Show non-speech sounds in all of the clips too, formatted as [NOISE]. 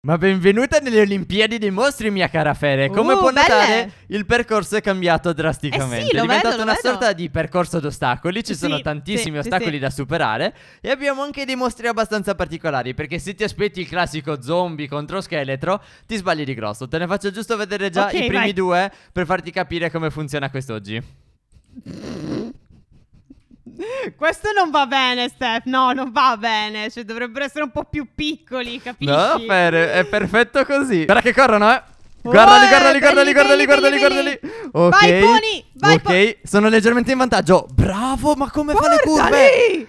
Ma benvenuta nelle Olimpiadi dei mostri, mia cara Fede. Come uh, può notare, il percorso è cambiato drasticamente. Eh sì, è diventato vedo, una vedo. sorta di percorso d'ostacoli. Ci sì, sono tantissimi sì, ostacoli da superare. E abbiamo anche dei mostri abbastanza particolari. Perché se ti aspetti il classico zombie contro scheletro, ti sbagli di grosso. Te ne faccio giusto vedere già okay, i primi vai. due per farti capire come funziona quest'oggi. Questo non va bene, Steph. No, non va bene. Cioè, dovrebbero essere un po' più piccoli, capisci? No, Fer, è perfetto così. Guarda che corrono, eh. Guardali, oh, guardali, eh, guardali, guardali, guardali, guardali, Ok. Vai, Pony, vai, Ok, sono leggermente in vantaggio. Bravo, ma come guardali! fa le curve?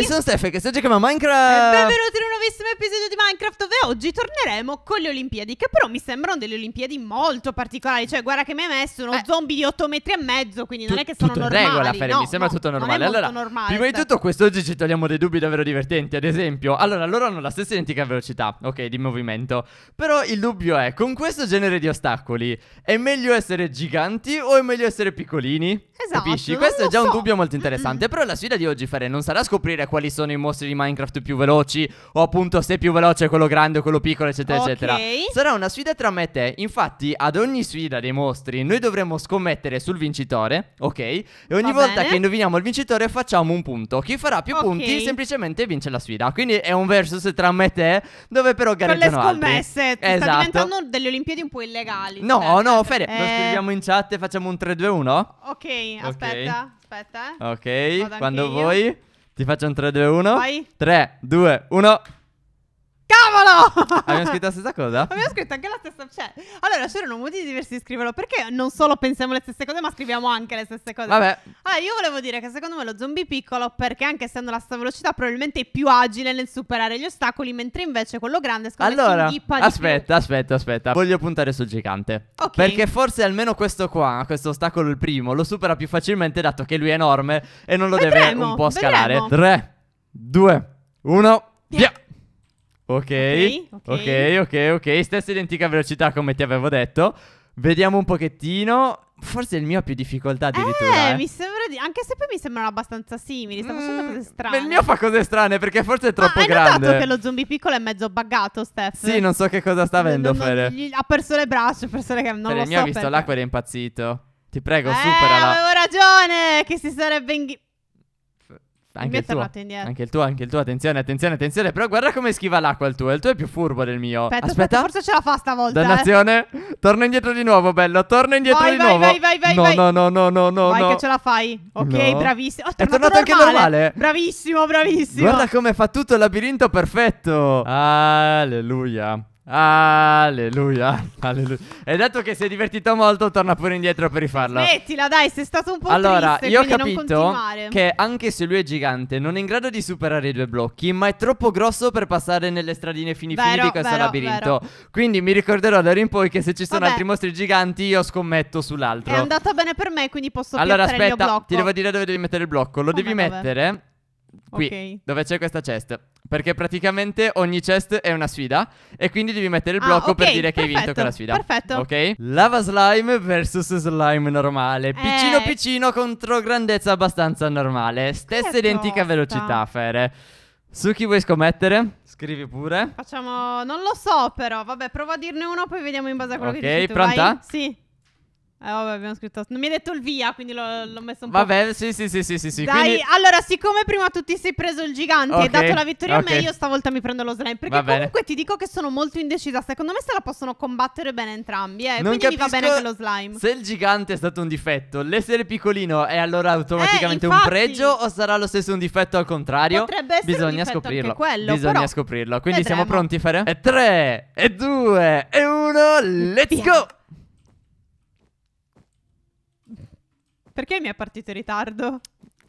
Isso non o fake, que giocando jogando Minecraft! E benvenuti in nuovissimo episodio di Minecraft dove oggi torneremo con le Olimpiadi Che però mi sembrano delle Olimpiadi molto particolari Cioè guarda che mi hai messo uno eh. zombie di 8 metri e mezzo Quindi non è che sono tutto normali regola, Fere, no, mi sembra no, tutto normale Allora, normale, prima certo. di cioè. tutto quest'oggi ci togliamo dei dubbi davvero divertenti Ad esempio, allora loro hanno la stessa identica velocità Ok, di movimento Però il dubbio è, con questo genere di ostacoli È meglio essere giganti o è meglio essere piccolini? Esatto Capisci? Questo è già so. un dubbio molto interessante mm-hmm. [LAUGHS] Però la sfida di oggi, Fere, non sarà scoprire quali sono i mostri di Minecraft più veloci O appunto se è più veloce quello grande o quello piccolo, eccetera, okay. eccetera. Sarà una sfida tra me e te. Infatti, ad ogni sfida dei mostri, noi dovremo scommettere sul vincitore, ok? E ogni Va volta bene. che indoviniamo il vincitore facciamo un punto. Chi farà più okay. punti semplicemente vince la sfida. Quindi è un versus tra me e te, dove però gareggiano altri. Con le scommesse, esatto. sta diventando delle Olimpiadi un po' illegali. No, cioè. no, cioè, Fede, eh... lo scriviamo in chat e facciamo un 3-2-1? Ok, aspetta, aspetta. Eh. Ok, quando vuoi... Ti faccio un 3, 2, 1. Vai. 3, 2, 1. Cavolo! Abbiamo scritto la stessa cosa? Abbiamo scritto anche la stessa. Cioè, allora c'erano motivi diversi di scriverlo. Perché non solo pensiamo le stesse cose, ma scriviamo anche le stesse cose. Vabbè. Allora, io volevo dire che secondo me lo zombie piccolo, perché anche essendo la stessa velocità, probabilmente è più agile nel superare gli ostacoli, mentre invece quello grande secondo allora, me Aspetta, aspetta, aspetta. Voglio puntare sul gigante. Ok. Perché forse almeno questo qua, questo ostacolo, il primo, lo supera più facilmente, dato che lui è enorme e non lo vedremo, deve un po' scalare. Vedremo. 3, 2, 1, via. Okay. ok, ok, ok, ok. Stessa identica velocità come ti avevo detto. Vediamo un pochettino. Forse il mio ha più difficoltà addirittura. Eh, eh. mi sembra di... Anche se poi mi sembrano abbastanza simili. Sta facendo mm, cose strane. Il mio fa cose strane perché forse è troppo ah, grande. Ma hai notato che lo zombie piccolo è mezzo buggato, Steph? Sì, non so che cosa sta avendo, Fede. Ha perso le braccia, ha perso le gambe, non Fere, lo so. Il mio ha visto perché. l'acqua ed è impazzito. Ti prego, eh, superala. avevo ragione che si sarebbe... Inghi- anche il, tuo, anche il, tuo, anche il tuo, attenzione, attenzione, attenzione. Però guarda come schiva l'acqua il tuo, il tuo è più furbo del mio. Aspetta, aspetta, aspetta forse ce la fa stavolta. Eh. Dannazione, eh. torna indietro di nuovo, bello, torna indietro vai, di vai, nuovo. Vai, vai, vai, no, vai. No, no, no, no, no. Vai no. che ce la fai. Ok, no. bravissimo. Oh, è tornato, normale. anche normale. Bravissimo, bravissimo. Guarda come fa tutto il labirinto perfetto. Alleluia. Alleluia, [LAUGHS] alleluia. È detto che si è divertito molto, torna pure indietro per rifarla. Smettila, dai, sei stato un po' allora, triste, io ho capito che anche se lui è gigante, non è in grado di superare i due blocchi, ma è troppo grosso per passare nelle stradine fini fini di questo vero, labirinto. Vero. Quindi mi ricorderò da ora in poi che se ci sono Vabbè. altri mostri giganti, io scommetto sull'altro. È andata bene per me, quindi posso allora, aspetta, il mio blocco. Allora, aspetta, ti devo dire dove devi mettere il blocco. Lo Come devi dove? mettere Qui, okay. dove c'è questa chest. Perché praticamente ogni chest è una sfida. E quindi devi mettere il ah, blocco ah, okay, per dire perfetto, che hai vinto quella sfida. Perfetto. Ok? Lava slime versus slime normale. Eh. Piccino piccino contro grandezza abbastanza normale. Stessa identica tosta. velocità, Fere. Su chi vuoi scommettere? Scrivi pure. Facciamo. Non lo so, però. Vabbè, provo a dirne uno, poi vediamo in base a quello okay, che dici. Ok, pronta? Vai. Sì. Eh, vabbè, abbiamo scritto. Non mi ha detto il via, quindi l'ho, l'ho messo un po'. Vabbè, sì, sì, sì, sì, sì. Dai, quindi... allora, siccome prima tu ti sei preso il gigante okay, e hai dato la vittoria okay. a me, io stavolta mi prendo lo slime. Perché va comunque bene. ti dico che sono molto indecisa. Secondo me se la possono combattere bene entrambi. Eh. quindi mi va bene anche lo slime. Se il gigante è stato un difetto, l'essere piccolino è allora automaticamente eh, infatti, un pregio? O sarà lo stesso un difetto al contrario? Potrebbe essere Bisogna scoprirlo. Quello, Bisogna scoprirlo. Quindi vedremo. siamo pronti, Fere? E 3, e 2, e 1, let's Via. go! Perché mi è partito in ritardo? Non,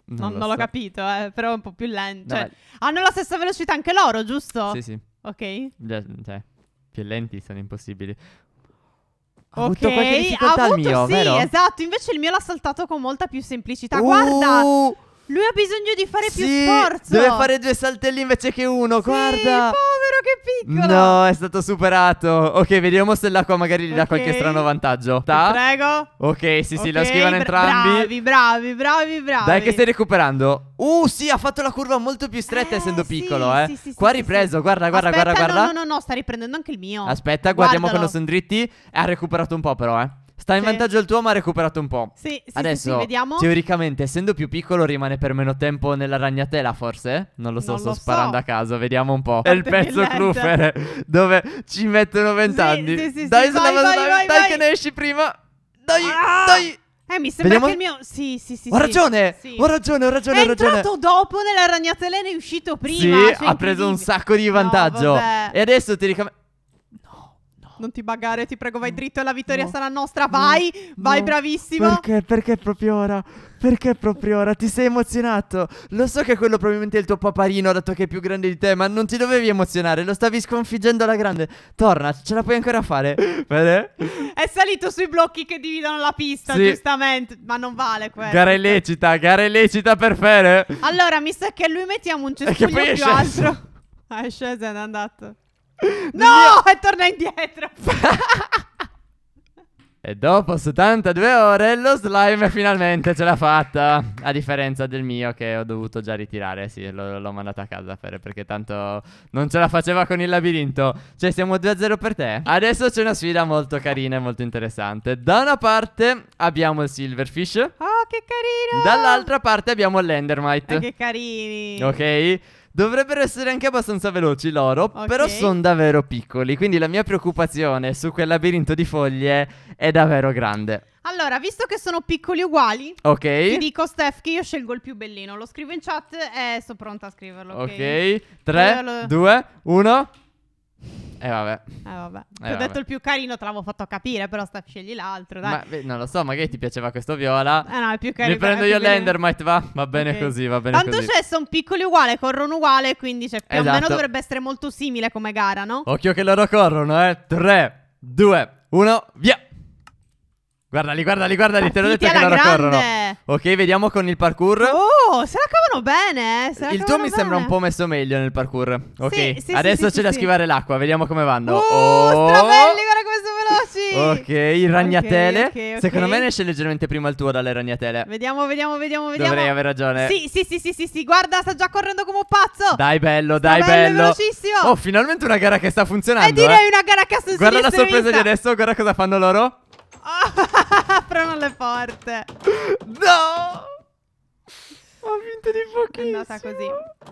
non, lo, non so. l'ho capito, eh, però è un po' più lento. Cioè, hanno la stessa velocità anche loro, giusto? Sì, sì. Ok. Cioè, più lenti sono impossibili. Ha ok, avuto qualche difficoltà ha avuto, mio, sì, vero? esatto. Invece il mio l'ha saltato con molta più semplicità. Uh, Guarda, lui ha bisogno di fare sì, più sforzo. Deve fare due saltelli invece che uno. Sì, guarda. Poi che piccolo! No, è stato superato. Ok, vediamo se l'acqua magari gli dà okay. qualche strano vantaggio. Ta. Prego. Ok, sì, sì, okay, la schivano entrambi. Bravi, bravi, bravi, bravi. Dai, che stai recuperando. Uh, sì, ha fatto la curva molto più stretta eh, essendo sì, piccolo, eh. Sì, sì, Qua ha ripreso, guarda, guarda, Aspetta, guarda, guarda. No, no, no, sta riprendendo anche il mio. Aspetta, guardiamo quando sono dritti. Ha recuperato un po', però, eh. Sta in sì. vantaggio il tuo, ma ha recuperato un po'. Sì, sì, Adesso, sì, vediamo. Teoricamente, essendo più piccolo, rimane per meno tempo nella ragnatela, forse? Non lo so, non sto lo sparando so. a caso, vediamo un po'. È il pezzo clufere, dove ci mettono vent'anni. Sì, sì, sì, dai, sì, vai, vai, dai, vai, dai che ne esci prima. Dai, ah! dai. Eh, mi sembra Vediamo... che il mio. Sì, sì, sì. Ho ragione, sì. ho ragione, ho ragione. ho ragione. entrato dopo nella ragnatela e è uscito prima. Sì, cioè ha preso un sacco di vantaggio. No, e adesso teoricamente. Non ti buggare, ti prego, vai dritto e la vittoria no, sarà nostra. Vai, no, vai, no. bravissimo. Perché? Perché proprio ora? Perché proprio ora? Ti sei emozionato? Lo so che quello probabilmente è il tuo paparino, dato che è più grande di te, ma non ti dovevi emozionare. Lo stavi sconfiggendo alla grande. Torna, ce la puoi ancora fare. [LAUGHS] Vede? È salito sui blocchi che dividono la pista, sì. giustamente. Ma non vale questo. Gara illecita, gara illecita per Fere. Allora, mi sa che lui mettiamo un [LAUGHS] cespuglio più altro. Ah, è sceso è andato. No, e torna indietro. [LAUGHS] e dopo 72 ore lo slime finalmente ce l'ha fatta. A differenza del mio che ho dovuto già ritirare. Sì, l'ho mandato a casa per, perché tanto non ce la faceva con il labirinto. Cioè, siamo 2-0 per te. Adesso c'è una sfida molto carina e molto interessante. Da una parte abbiamo il Silverfish. Oh, che carino! Dall'altra parte abbiamo l'Endermite. Oh, che carini! Ok. Dovrebbero essere anche abbastanza veloci loro, okay. però sono davvero piccoli, quindi la mia preoccupazione su quel labirinto di foglie è davvero grande. Allora, visto che sono piccoli uguali, okay. ti dico Steph che io scelgo il più bellino. Lo scrivo in chat e sono pronta a scriverlo. Ok, 3, 2, 1. Eh vabbè. Eh vabbè. Eh, Ti ho detto il più carino, te l'avevo fatto capire, però sta scegli l'altro, dai. Ma, beh, non lo so, magari ti piaceva questo viola. Eh no, è più carino. Mi prendo io l'Endermite, va. Va bene okay. così, va bene Tanto così. Tanto c'è, sono piccoli uguale, corrono uguale, quindi cioè, più esatto. o meno esatto. dovrebbe essere molto simile come gara, no? Occhio che loro corrono, eh. 3, 2, 1, via! Guardali, guardali, guardali, te l'ho detto che loro corrono. Ok, vediamo con il parkour. Oh, se la cavano bene, eh. il tuo mi sembra un po' messo meglio nel parkour. Ok, sì, sì, adesso sì, c'è da schivare l'acqua, vediamo come vanno. Oh, oh, strabelli, guarda come sono veloci. Ok, il ragnatele. Okay, okay, okay. Secondo me ne esce leggermente prima il tuo dalle ragnatele. Vediamo, vediamo, vediamo, vediamo. Dovrei aver ragione. Sì, sì, sì, sì, sì, sì. guarda, sta già correndo come un pazzo. Dai bello, dai bello. velocissimo. Oh, finalmente una gara che sta funzionando. E eh, direi eh. una gara che ha funzionando. Guarda la sorpresa di adesso, guarda cosa fanno loro. Oh, ah, aprono [LAUGHS] le porte. No! Ho vinto di pochissimo. È andata così.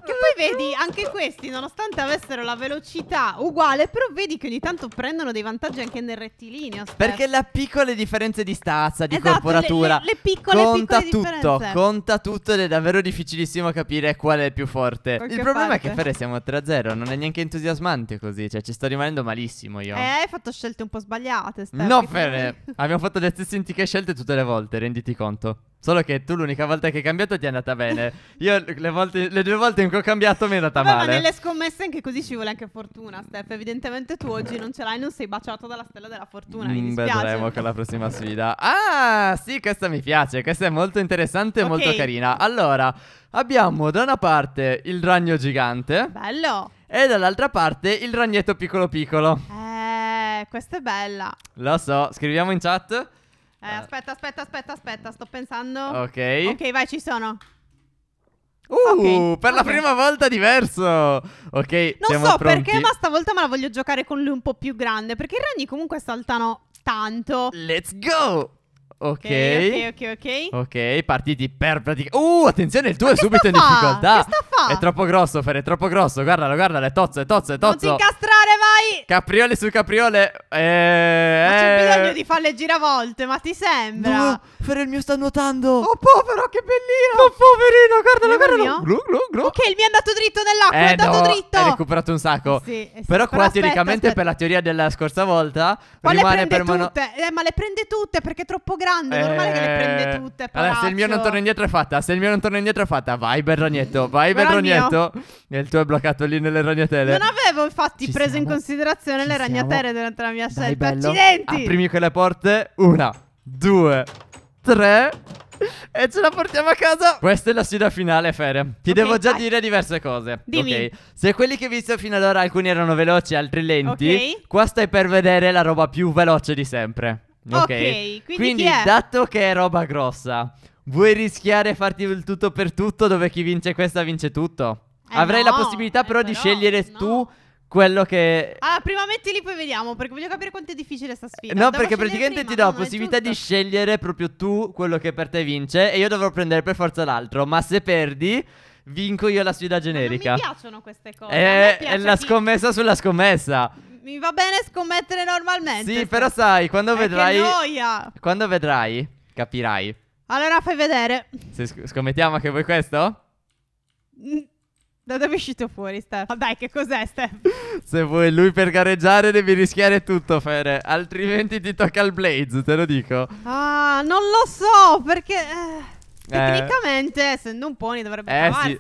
Che poi vedi, anche questi, nonostante avessero la velocità uguale, però vedi che ogni tanto prendono dei vantaggi anche nel rettilineo. Spesso. Perché le piccole differenze di stazza, di esatto, corporatura. Le, le, le piccole conta piccole tutto, differenze. conta tutto ed è davvero difficilissimo capire qual è il più forte. Qualche il problema parte. è che Ferre siamo 3-0, non è neanche entusiasmante così, cioè ci sto rimanendo malissimo io. Eh, hai fatto scelte un po' sbagliate, Steph, No, Ferre, abbiamo fatto le stesse identiche scelte tutte le volte, renditi conto. Solo che tu l'unica volta che hai cambiato ti è andata bene bene. Io le, volte, le, due volte in cui ho cambiato mi è andata Vabbè, male. Ma nelle scommesse anche così ci vuole anche fortuna, Steph. Evidentemente tu oggi non ce l'hai, non sei baciato dalla stella della fortuna. Mm, mi dispiace. Vedremo con la prossima sfida. Ah, sì, questa mi piace. Questa è molto interessante e okay. molto carina. Allora, abbiamo da una parte il ragno gigante. Bello. E dall'altra parte il ragnetto piccolo piccolo. Eh, questa è bella. Lo so, scriviamo in chat. Eh, aspetta, aspetta, aspetta, aspetta, sto pensando. Ok. Ok, vai, ci sono. Uh, okay, per okay. la prima volta diverso. Ok. Non so pronti. perché, ma stavolta me la voglio giocare con lui un po' più grande. Perché i ragni comunque saltano tanto. Let's go! Okay. ok, ok, ok, ok. partiti per praticamente. Uh, attenzione, il tuo è subito in fa? difficoltà. Che sta fa? È troppo grosso, Fer, è troppo grosso. Guardalo, guardalo, è tozzo, è tozzo, è tozzo. Non ti incastrare, vai! Capriole su capriole. Eh, ma c'è eh. bisogno di farle giravolte, ma ti sembra? No, Fer, il mio sta nuotando. Oh, povero, che bellino. Oh, poverino, guardalo, guardalo. Glu, glu, glu. Ok, il mio è andato dritto nell'acqua, eh, è andato no, dritto. Hai recuperato un sacco. Sì, eh sì. Però, Però qua, aspetta, teoricamente, aspetta. per la teoria della scorsa volta, ma rimane per mano... Eh, ma le prende tutte perché è troppo troppo grande, è normale eh... che le eh, prende tutte. Allora, se il mio non torna indietro è fatta, se il mio non torna indietro è fatta, vai bel ragnetto, vai bel ragnetto. E il tuo è bloccato lì nelle ragnatele. Non avevo infatti Ci preso siamo? in considerazione Ci le ragnatele siamo? durante la mia Dai, Accidenti! Aprimi quelle porte, una, due, tre... E ce la portiamo a casa. Questa è la sfida finale, Fere. Ti okay, devo già vai. dire diverse cose. Dimmi. Okay. Se quelli che hai visto fino ad ora alcuni erano veloci, altri lenti, okay. qua stai per vedere la roba più veloce di sempre. Ok, okay quindi, quindi dato che è roba grossa, vuoi rischiare farti il tutto per tutto dove chi vince questa vince tutto? Eh Avrai no, la possibilità però, eh, però, di scegliere no. tu quello che... Ah, prima mettili poi vediamo, perché voglio capire quanto è difficile sta sfida. No, devo perché praticamente prima, ti do la possibilità di scegliere proprio tu quello che per te vince e io dovrò prendere per forza l'altro, ma se perdi vinco io la sfida generica. Ma non mi piacciono queste cose. È, è eh, la scommessa sulla scommessa mi va bene scommettere normalmente. Sì, però sai, quando eh, vedrai... Che noia! Quando vedrai, capirai. Allora fai vedere. Se sc- scommettiamo anche voi questo? Mm. Da dove è uscito fuori, Steph? Dai, che cos'è, Steph? [LAUGHS] Se vuoi lui per gareggiare devi rischiare tutto, Fere. Altrimenti ti tocca il Blaze, te lo dico. Ah, non lo so, perché... Eh, eh. tecnicamente, essendo un pony, dovrebbe eh, sì.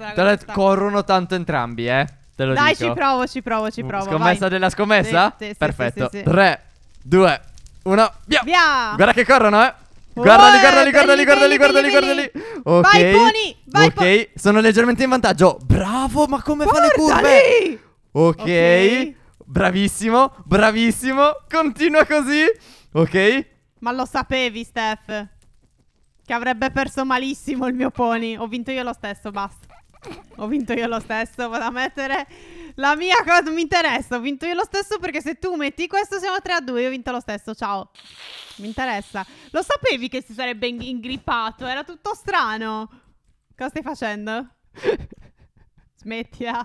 Corrono tanto entrambi, eh. Te lo Dai, dico. ci provo, ci provo, ci provo. Scommessa vai. della scommessa? Sì, sì, Perfetto. 3, 2, 1, via. Via. Guarda che corrono, eh. Guardali, oh, guardali, guardali, guardali, guardali, guardali. Ok. Vai, Pony, vai, Ok, sono leggermente in vantaggio. Bravo, ma come guardali. fa le curve? Okay. ok. Bravissimo, bravissimo. Continua così. Ok. Ma lo sapevi, Steph. Che avrebbe perso malissimo il mio pony. Ho vinto io lo stesso, basta. Ho vinto io lo stesso, vado a mettere la mia cosa, non mi interessa, ho vinto io lo stesso perché se tu metti questo siamo 3 a 2, io ho vinto lo stesso, ciao. Mi interessa. Lo sapevi che si sarebbe ingrippato, era tutto strano. Cosa stai facendo? [LAUGHS] Smettila.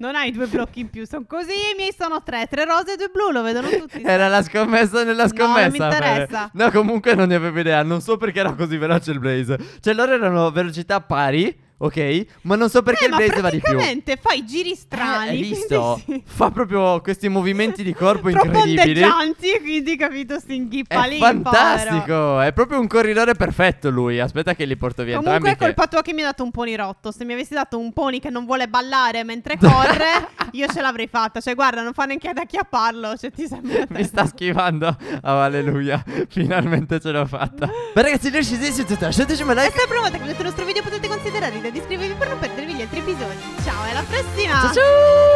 Non hai due blocchi in più, sono così, i miei sono tre, tre rose e due blu, lo vedono tutti. Era la scommessa nella scommessa. No, non mi interessa. No, comunque non ne avevo idea, non so perché era così veloce il Blaze. Cioè loro erano velocità pari Ok? Ma non so perché eh, il blaze va di più. Praticamente fa i giri strani. Eh, hai visto? Sì. Fa proprio questi movimenti di corpo [LAUGHS] incredibili. quindi capito, si inghippa lì. Fantastico! Povero. È proprio un corridore perfetto lui. Aspetta che li porto via. Comunque è colpa che... tua che mi ha dato un pony rotto. Se mi avessi dato un pony che non vuole ballare mentre [LAUGHS] corre, io ce l'avrei fatta. Cioè, guarda, non fa neanche ad acchiapparlo. Cioè, ti sembra. [LAUGHS] mi sta schivando. Oh, alleluia. Finalmente ce l'ho fatta. Beh, ragazzi, riuscite a tutto. Lasciateci un like. E se provate che vedete il nostro video potete considerare ed iscrivetevi per non perdervi gli altri episodi. Ciao e alla prossima! Ciao ciao!